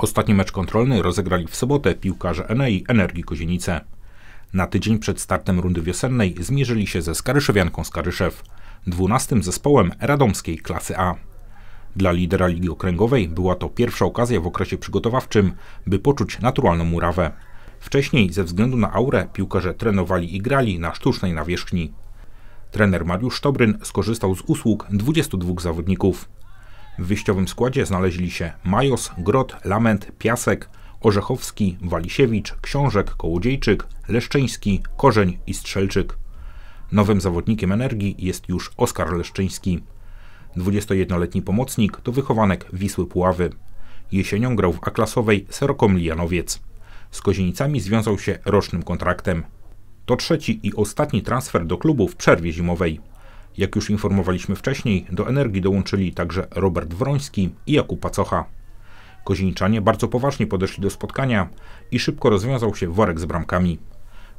Ostatni mecz kontrolny rozegrali w sobotę piłkarze Enei Energii Kozienice. Na tydzień przed startem rundy wiosennej zmierzyli się ze Skaryszewianką Skaryszew, 12 zespołem radomskiej klasy A. Dla lidera Ligi Okręgowej była to pierwsza okazja w okresie przygotowawczym, by poczuć naturalną murawę. Wcześniej ze względu na aurę piłkarze trenowali i grali na sztucznej nawierzchni. Trener Mariusz Sztobryn skorzystał z usług 22 zawodników. W wyjściowym składzie znaleźli się Majos, Grot, Lament, Piasek, Orzechowski, Walisiewicz, Książek, Kołodziejczyk, Leszczyński, Korzeń i Strzelczyk. Nowym zawodnikiem energii jest już Oskar Leszczyński. 21-letni pomocnik to wychowanek Wisły Puławy. Jesienią grał w A-klasowej Janowiec. Z Kozienicami związał się rocznym kontraktem. To trzeci i ostatni transfer do klubu w przerwie zimowej. Jak już informowaliśmy wcześniej, do energii dołączyli także Robert Wroński i Jakub Pacocha. Kozińczanie bardzo poważnie podeszli do spotkania i szybko rozwiązał się worek z bramkami.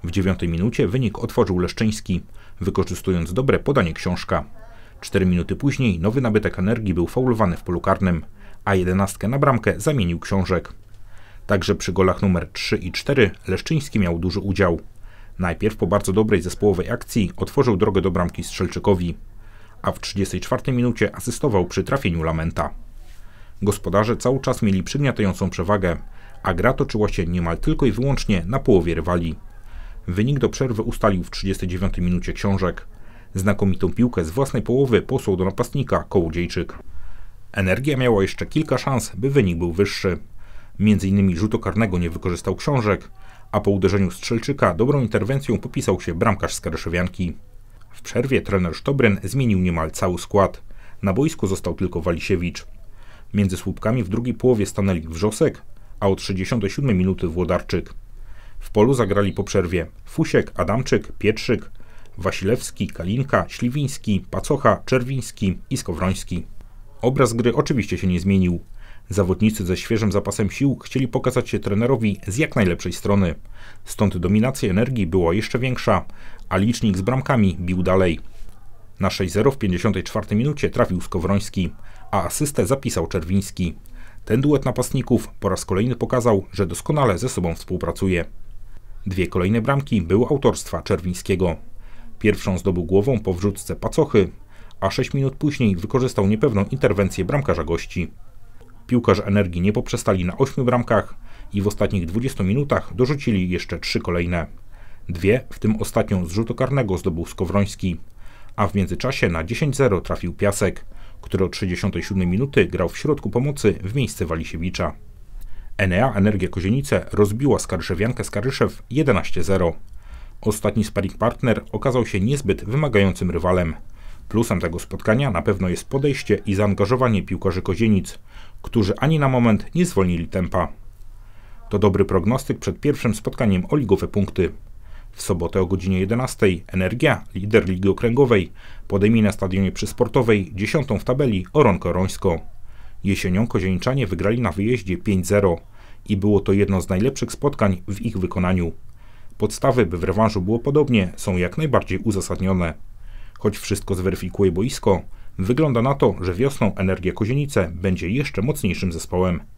W dziewiątej minucie wynik otworzył Leszczyński, wykorzystując dobre podanie książka. Cztery minuty później nowy nabytek energii był faulowany w polu karnym, a jedenastkę na bramkę zamienił książek. Także przy golach numer 3 i 4 Leszczyński miał duży udział. Najpierw po bardzo dobrej zespołowej akcji otworzył drogę do bramki Strzelczykowi, a w 34 minucie asystował przy trafieniu Lamenta. Gospodarze cały czas mieli przygniatającą przewagę, a gra toczyła się niemal tylko i wyłącznie na połowie rywali. Wynik do przerwy ustalił w 39 minucie Książek. Znakomitą piłkę z własnej połowy posłał do napastnika Kołodziejczyk. Energia miała jeszcze kilka szans, by wynik był wyższy. Między innymi rzutokarnego karnego nie wykorzystał Książek, a po uderzeniu strzelczyka dobrą interwencją popisał się bramkarz z W przerwie trener Sztobryn zmienił niemal cały skład. Na boisku został tylko Walisiewicz. Między słupkami w drugiej połowie stanęli Wrzosek, a o 67 minuty Włodarczyk. W polu zagrali po przerwie Fusiek, Adamczyk, Pietrzyk, Wasilewski, Kalinka, Śliwiński, Pacocha, Czerwiński i Skowroński. Obraz gry oczywiście się nie zmienił. Zawodnicy ze świeżym zapasem sił chcieli pokazać się trenerowi z jak najlepszej strony. Stąd dominacja energii była jeszcze większa, a licznik z bramkami bił dalej. Na 6-0 w 54 minucie trafił Skowroński, a asystę zapisał Czerwiński. Ten duet napastników po raz kolejny pokazał, że doskonale ze sobą współpracuje. Dwie kolejne bramki były autorstwa Czerwińskiego. Pierwszą zdobył głową po wrzutce Pacochy, a 6 minut później wykorzystał niepewną interwencję bramkarza gości. Piłkarze Energii nie poprzestali na 8 bramkach i w ostatnich 20 minutach dorzucili jeszcze 3 kolejne. Dwie, w tym ostatnią z rzutu karnego zdobył Skowroński, a w międzyczasie na 10-0 trafił Piasek, który od 67 minuty grał w środku pomocy w miejsce Walisiewicza. Enea Energia Kozienice rozbiła Skarżewiankę Skaryszew 11-0. Ostatni sparring partner okazał się niezbyt wymagającym rywalem. Plusem tego spotkania na pewno jest podejście i zaangażowanie piłkarzy Kozienic, którzy ani na moment nie zwolnili tempa. To dobry prognostyk przed pierwszym spotkaniem o ligowe punkty. W sobotę o godzinie 11 Energia, lider Ligi Okręgowej, podejmie na stadionie przysportowej dziesiątą w tabeli Oronko-Rońsko. Jesienią Kozieńczanie wygrali na wyjeździe 5-0 i było to jedno z najlepszych spotkań w ich wykonaniu. Podstawy, by w rewanżu było podobnie, są jak najbardziej uzasadnione. Choć wszystko zweryfikuje boisko, wygląda na to, że wiosną Energia Kozienice będzie jeszcze mocniejszym zespołem.